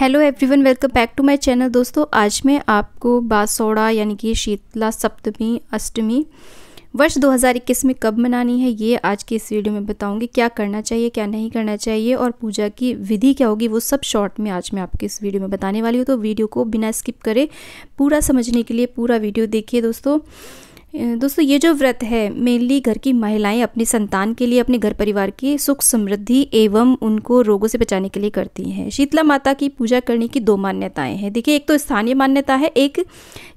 hello everyone welcome back to my channel दोस्तों आज मैं आपको बासोड़ा यानी कि शीतला सप्तमी अष्टमी वर्ष 2021 में कब मनानी है ये आज के इस वीडियो में बताऊंगी क्या करना चाहिए क्या नहीं करना चाहिए और पूजा की विधि क्या होगी वो सब शॉर्ट में आज मैं आपके इस वीडियो में बताने वाली हूँ तो वीडियो को बिना स्किप करे पूरा समझने के लिए पूरा वीडियो देखिए दोस्तों दोस्तों ये जो व्रत है मेनली घर की महिलाएं अपनी संतान के लिए अपने घर परिवार की सुख समृद्धि एवं उनको रोगों से बचाने के लिए करती हैं शीतला माता की पूजा करने की दो मान्यताएं हैं देखिए एक तो स्थानीय मान्यता है एक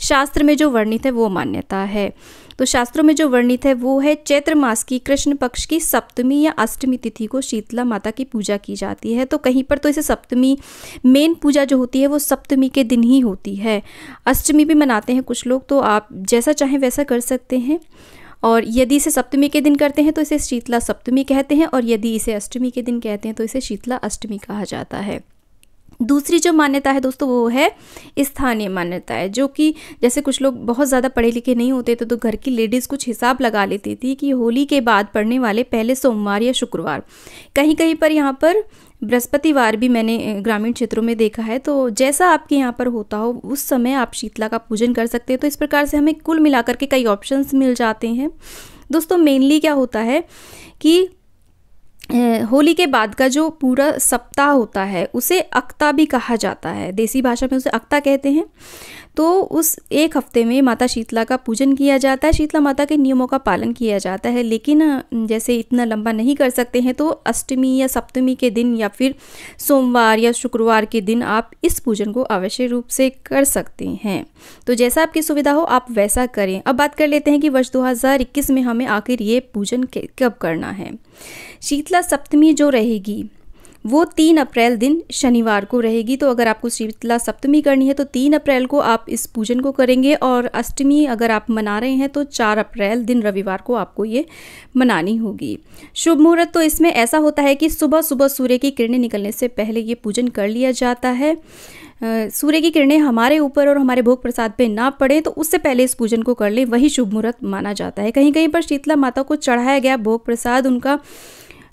शास्त्र में जो वर्णित है वो मान्यता है तो शास्त्रों में जो वर्णित है वो है चैत्र मास की कृष्ण पक्ष की सप्तमी या अष्टमी तिथि को शीतला माता की पूजा की जाती है तो कहीं पर तो इसे सप्तमी मेन पूजा जो होती है वो सप्तमी के दिन ही होती है अष्टमी भी मनाते हैं कुछ लोग तो आप जैसा चाहें वैसा कर सकते हैं और यदि इसे सप्तमी के दिन करते हैं तो इसे शीतला सप्तमी कहते हैं और यदि इसे अष्टमी के दिन कहते हैं तो इसे शीतला अष्टमी कहा जाता है दूसरी जो मान्यता है दोस्तों वो है स्थानीय मान्यता है जो कि जैसे कुछ लोग बहुत ज़्यादा पढ़े लिखे नहीं होते थे तो घर की लेडीज़ कुछ हिसाब लगा लेती थी कि होली के बाद पढ़ने वाले पहले सोमवार या शुक्रवार कहीं कहीं पर यहाँ पर बृहस्पतिवार भी मैंने ग्रामीण क्षेत्रों में देखा है तो जैसा आपके यहाँ पर होता हो उस समय आप शीतला का पूजन कर सकते हैं तो इस प्रकार से हमें कुल मिलाकर के कई ऑप्शंस मिल जाते हैं दोस्तों मेनली क्या होता है कि होली के बाद का जो पूरा सप्ताह होता है उसे अक्ता भी कहा जाता है देसी भाषा में उसे अक्ता कहते हैं तो उस एक हफ्ते में माता शीतला का पूजन किया जाता है शीतला माता के नियमों का पालन किया जाता है लेकिन जैसे इतना लंबा नहीं कर सकते हैं तो अष्टमी या सप्तमी के दिन या फिर सोमवार या शुक्रवार के दिन आप इस पूजन को अवश्य रूप से कर सकते हैं तो जैसा आपकी सुविधा हो आप वैसा करें अब बात कर लेते हैं कि वर्ष 2021 में हमें आखिर ये पूजन कब करना है शीतला सप्तमी जो रहेगी वो तीन अप्रैल दिन शनिवार को रहेगी तो अगर आपको शीतला सप्तमी करनी है तो तीन अप्रैल को आप इस पूजन को करेंगे और अष्टमी अगर आप मना रहे हैं तो चार अप्रैल दिन रविवार को आपको ये मनानी होगी शुभ मुहूर्त तो इसमें ऐसा होता है कि सुबह सुबह सूर्य की किरणें निकलने से पहले ये पूजन कर लिया जाता है सूर्य की किरणें हमारे ऊपर और हमारे भोग प्रसाद पे ना पड़े तो उससे पहले इस पूजन को कर लें वही शुभ मुहूर्त माना जाता है कहीं कहीं पर शीतला माता को चढ़ाया गया भोग प्रसाद उनका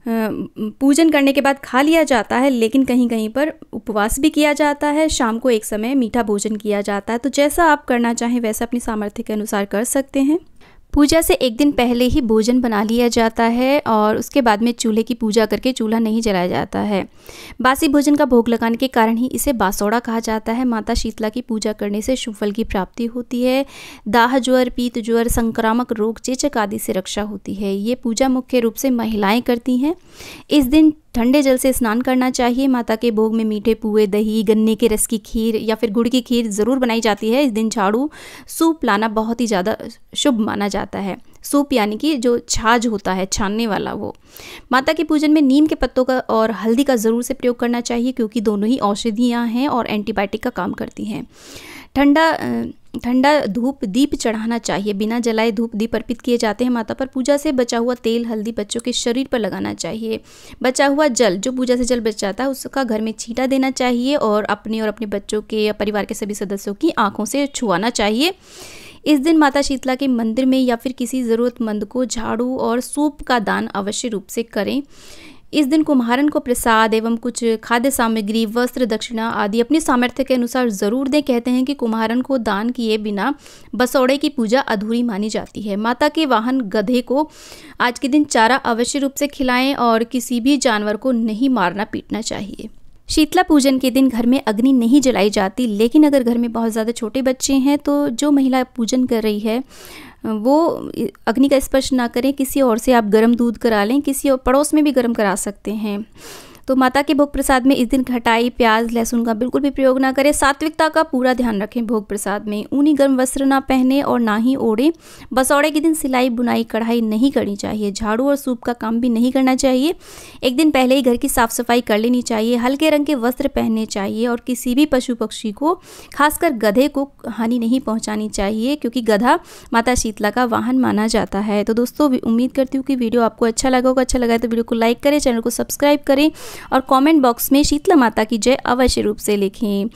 पूजन करने के बाद खा लिया जाता है लेकिन कहीं कहीं पर उपवास भी किया जाता है शाम को एक समय मीठा भोजन किया जाता है तो जैसा आप करना चाहें वैसा अपनी सामर्थ्य के अनुसार कर सकते हैं पूजा से एक दिन पहले ही भोजन बना लिया जाता है और उसके बाद में चूल्हे की पूजा करके चूल्हा नहीं जलाया जाता है बासी भोजन का भोग लगाने के कारण ही इसे बासौड़ा कहा जाता है माता शीतला की पूजा करने से शुभ फल की प्राप्ति होती है दाह ज्वर पीत ज्वर संक्रामक रोग चेचक आदि से रक्षा होती है ये पूजा मुख्य रूप से महिलाएँ करती हैं इस दिन ठंडे जल से स्नान करना चाहिए माता के भोग में मीठे पुए दही गन्ने के रस की खीर या फिर गुड़ की खीर ज़रूर बनाई जाती है इस दिन झाड़ू सूप लाना बहुत ही ज़्यादा शुभ माना जाता है सूप यानी कि जो छाछ होता है छानने वाला वो माता के पूजन में नीम के पत्तों का और हल्दी का ज़रूर से प्रयोग करना चाहिए क्योंकि दोनों ही औषधियाँ हैं और एंटीबायोटिक का काम करती हैं ठंडा ठंडा धूप दीप चढ़ाना चाहिए बिना जलाए धूप दीप अर्पित किए जाते हैं माता पर पूजा से बचा हुआ तेल हल्दी बच्चों के शरीर पर लगाना चाहिए बचा हुआ जल जो पूजा से जल बच जाता है उसका घर में छीटा देना चाहिए और अपने और अपने बच्चों के या परिवार के सभी सदस्यों की आंखों से छुआना चाहिए इस दिन माता शीतला के मंदिर में या फिर किसी ज़रूरतमंद को झाड़ू और सूप का दान अवश्य रूप से करें इस दिन कुम्हारन को प्रसाद एवं कुछ खाद्य सामग्री वस्त्र दक्षिणा आदि अपनी सामर्थ्य के अनुसार ज़रूर दें कहते हैं कि कुम्हारन को दान किए बिना बसौड़े की पूजा अधूरी मानी जाती है माता के वाहन गधे को आज के दिन चारा अवश्य रूप से खिलाएं और किसी भी जानवर को नहीं मारना पीटना चाहिए शीतला पूजन के दिन घर में अग्नि नहीं जलाई जाती लेकिन अगर घर में बहुत ज़्यादा छोटे बच्चे हैं तो जो महिला पूजन कर रही है वो अग्नि का स्पर्श ना करें किसी और से आप गर्म दूध करा लें किसी और पड़ोस में भी गर्म करा सकते हैं तो माता के भोग प्रसाद में इस दिन घटाई प्याज लहसुन का बिल्कुल भी प्रयोग ना करें सात्विकता का पूरा ध्यान रखें भोग प्रसाद में ऊनी गर्म वस्त्र ना पहने और ना ही ओढ़े बसौड़े के दिन सिलाई बुनाई कढ़ाई नहीं करनी चाहिए झाड़ू और सूप का काम भी नहीं करना चाहिए एक दिन पहले ही घर की साफ सफाई कर लेनी चाहिए हल्के रंग के वस्त्र पहनने चाहिए और किसी भी पशु पक्षी को खासकर गधे को हानि नहीं पहुँचानी चाहिए क्योंकि गधा माता शीतला का वाहन माना जाता है तो दोस्तों उम्मीद करती हूँ कि वीडियो आपको अच्छा लगा होगा अच्छा लगा तो वीडियो को लाइक करें चैनल को सब्सक्राइब करें और कमेंट बॉक्स में शीतला माता की जय अवश्य रूप से लिखें